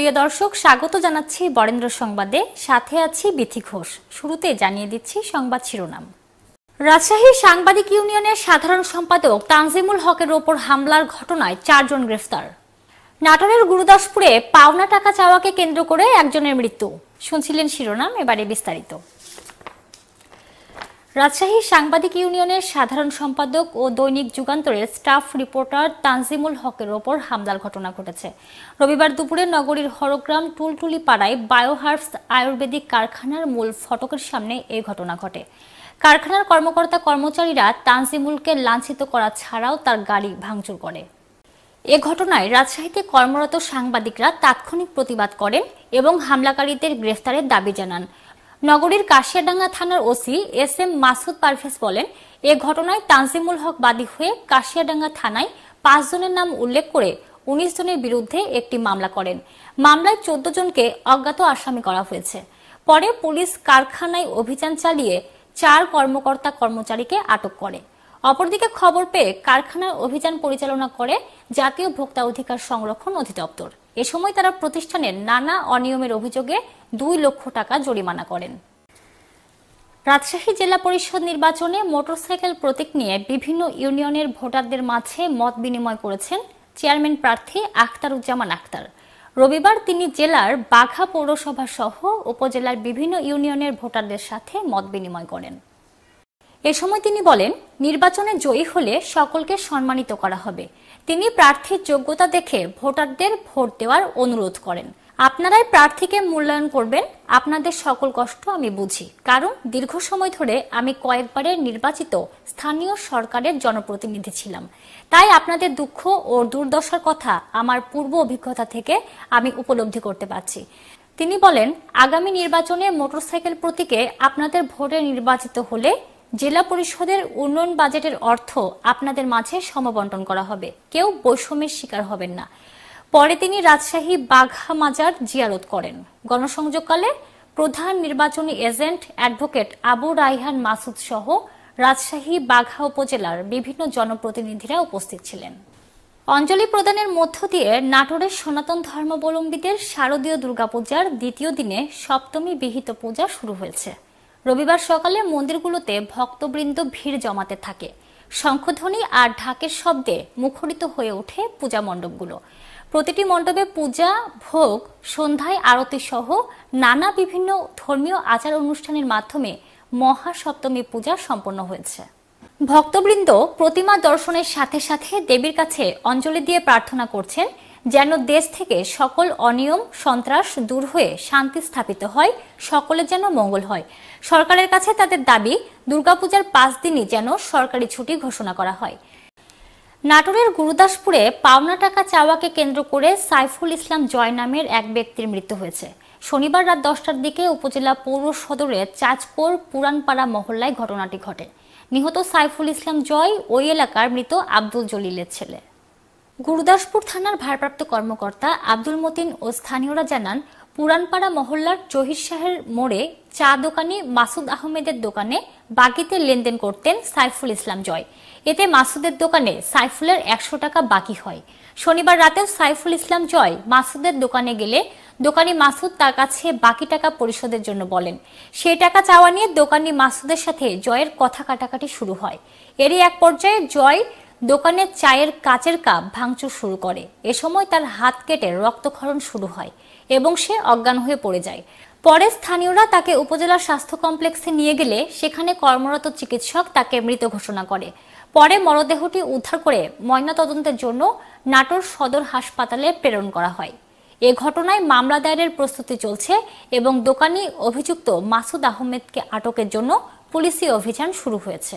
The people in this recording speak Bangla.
প্রিয় দর্শক স্বাগত জানাচ্ছি বরেন্দ্র সংবাদে সাথে আছি বিথি ঘোষ শুরুতে জানিয়ে দিচ্ছি সংবাদ শিরোনাম রাজশাহী সাংবাদিক ইউনিয়নের সাধারণ সম্পাদক তানজিমুল হকের ওপর হামলার ঘটনায় চারজন গ্রেফতার নাটোরের গুরুদাসপুরে পাওনা টাকা চাওয়াকে কেন্দ্র করে একজনের মৃত্যু শুনছিলেন শিরোনাম এবারে বিস্তারিত রাজশাহী সাংবাদিক ইউনিয়নের সাধারণ সম্পাদক ও দৈনিক যুগান্তরের স্টাফ রিপোর্টার তানজিমুল হকের ওপর হামলার ঘটনা ঘটেছে রবিবার দুপুরে নগরীর হরগ্রাম টুলটুলি পাড়ায় বায়োহার্ভস আয়ুর্বেদিক কারখানার মূল ফটকের সামনে এই ঘটনা ঘটে কারখানার কর্মকর্তা কর্মচারীরা তানজিমুলকে লাঞ্ছিত করা ছাড়াও তার গাড়ি ভাঙচুর করে এ ঘটনায় রাজশাহীতে কর্মরত সাংবাদিকরা তাৎক্ষণিক প্রতিবাদ করেন এবং হামলাকারীদের গ্রেফতারের দাবি জানান নগরীর কাশিয়াডাঙ্গা থানার OC S M Masud Parvez বলেন এ ঘটনায় তানজিমুল হক বাদী হয়ে কাশিয়াডাঙ্গা থানায় পাঁচজনের নাম উল্লেখ করে উনিশ জনের বিরুদ্ধে একটি মামলা করেন মামলায় চোদ্দ জনকে অজ্ঞাত আসামি করা হয়েছে পরে পুলিশ কারখানায় অভিযান চালিয়ে চার কর্মকর্তা কর্মচারীকে আটক করে অপরদিকে খবর পেয়ে কারখানার অভিযান পরিচালনা করে জাতীয় ভোক্তা অধিকার সংরক্ষণ অধিদপ্তর এ সময় তারা প্রতিষ্ঠানের নানা অনিয়মের অভিযোগে দুই লক্ষ টাকা জরিমানা করেন রাজশাহী জেলা পরিষদ নির্বাচনে মোটরসাইকেল প্রতীক নিয়ে বিভিন্ন ইউনিয়নের ভোটারদের মাঝে মত বিনিময় করেছেন চেয়ারম্যান প্রার্থী আখতারুজ্জামান আখতার রবিবার তিনি জেলার বাঘা পৌরসভা সহ উপজেলার বিভিন্ন ইউনিয়নের ভোটারদের সাথে মত বিনিময় করেন এ সময় তিনি বলেন নির্বাচনে জয়ী হলে সকলকে সম্মানিত করা হবে তিনি প্রার্থীর যোগ্যতা দেখে ভোটারদের ভোট দেওয়ার অনুরোধ করেন আপনারাই প্রার্থীকে মূল্যায়ন করবেন আপনাদের সকল কষ্ট আমি বুঝি কারণ দীর্ঘ সময় ধরে আমি কয়েকবারের নির্বাচিত স্থানীয় সরকারের জনপ্রতিনিধি ছিলাম তাই আপনাদের দুঃখ ও দুর্দশার কথা আমার পূর্ব অভিজ্ঞতা থেকে আমি উপলব্ধি করতে পারছি তিনি বলেন আগামী নির্বাচনে মোটরসাইকেল প্রতীকে আপনাদের ভোটে নির্বাচিত হলে জেলা পরিষদের উন্নয়ন বাজেটের অর্থ আপনাদের মাঝে সমবন্টন করা হবে কেউ বৈষম্যের শিকার হবেন না পরে তিনি রাজশাহী বাঘা মাজার জিয়ারত করেন গণসংযোগকালে প্রধান নির্বাচনী এজেন্ট অ্যাডভোকেট আবু রাইহান মাসুদ সহ রাজশাহী বাঘা উপজেলার বিভিন্ন জনপ্রতিনিধিরা উপস্থিত ছিলেন অঞ্জলি প্রদানের মধ্য দিয়ে নাটোরের সনাতন ধর্মাবলম্বীদের শারদীয় দুর্গাপূজার দ্বিতীয় দিনে সপ্তমী বিহিত পূজা শুরু হয়েছে রবিবার সকালে মন্দিরগুলোতে ভক্তবৃন্দ ভিড় জমাতে থাকে শঙ্খধ্বনি আর ঢাকের শব্দে মুখরিত হয়ে ওঠে পূজা মণ্ডপগুলো প্রতিটি মণ্ডপে পূজা ভোগ সন্ধ্যায় আরতি সহ নানা বিভিন্ন ধর্মীয় আচার অনুষ্ঠানের মাধ্যমে মহাসপ্তমী পূজা সম্পন্ন হয়েছে ভক্তবৃন্দ প্রতিমা দর্শনের সাথে সাথে দেবীর কাছে অঞ্জলি দিয়ে প্রার্থনা করছেন যেন দেশ থেকে সকল অনিয়ম সন্ত্রাস দূর হয়ে শান্তি স্থাপিত হয় সকলের যেন মঙ্গল হয় সরকারের কাছে তাদের দাবি দুর্গাপূজার পাঁচ দিনই যেন সরকারি ছুটি ঘোষণা করা হয় নাটোরের গুরুদাসপুরে পাওনা টাকা চাওয়াকে কেন্দ্র করে সাইফুল ইসলাম জয় নামের এক ব্যক্তির মৃত্যু হয়েছে শনিবার রাত দশটার দিকে উপজেলা পৌর সদরের চাঁচকোর পুরানপাড়া মহল্লায় ঘটনাটি ঘটে নিহত সাইফুল ইসলাম জয় ওই এলাকার মৃত আব্দুল জলিলের ছেলে গুরুদাসপুর থানার ভারপ্রাপ্ত কর্মকর্তা আব্দুল মতিন ও স্থানীয়রা জানান পুরানপাড়া মহল্লার জহির শাহের মোড়ে চা দোকানি মাসুদ আহমেদের দোকানে বাকিতে লেনদেন করতেন সাইফুল ইসলাম জয় এতে মাসুদের দোকানে সাইফুলের একশো টাকা বাকি হয় শনিবার রাতেও সাইফুল ইসলাম জয় মাসুদের দোকানে গেলে দোকানি মাসুদ তার কাছে বাকি টাকা পরিশোধের জন্য বলেন সেই টাকা চাওয়া নিয়ে দোকানি মাসুদের সাথে জয়ের কথা কাটাকাটি শুরু হয় এরই এক পর্যায়ে জয় দোকানে চায়ের কাচের কাপ ভাঙচুর শুরু করে এ সময় তার হাত কেটে রক্তক্ষরণ শুরু হয় এবং সে অজ্ঞান হয়ে পড়ে যায় পরে স্থানীয়রা তাকে উপজেলা স্বাস্থ্য কমপ্লেক্সে নিয়ে গেলে সেখানে কর্মরত চিকিৎসক তাকে মৃত ঘোষণা করে পরে মরদেহটি উদ্ধার করে ময়নাতদন্তের জন্য নাটোর সদর হাসপাতালে প্রেরণ করা হয় এ ঘটনায় মামলা দায়েরের প্রস্তুতি চলছে এবং দোকানি অভিযুক্ত মাসুদ আহমেদকে আটকের জন্য পুলিশি অভিযান শুরু হয়েছে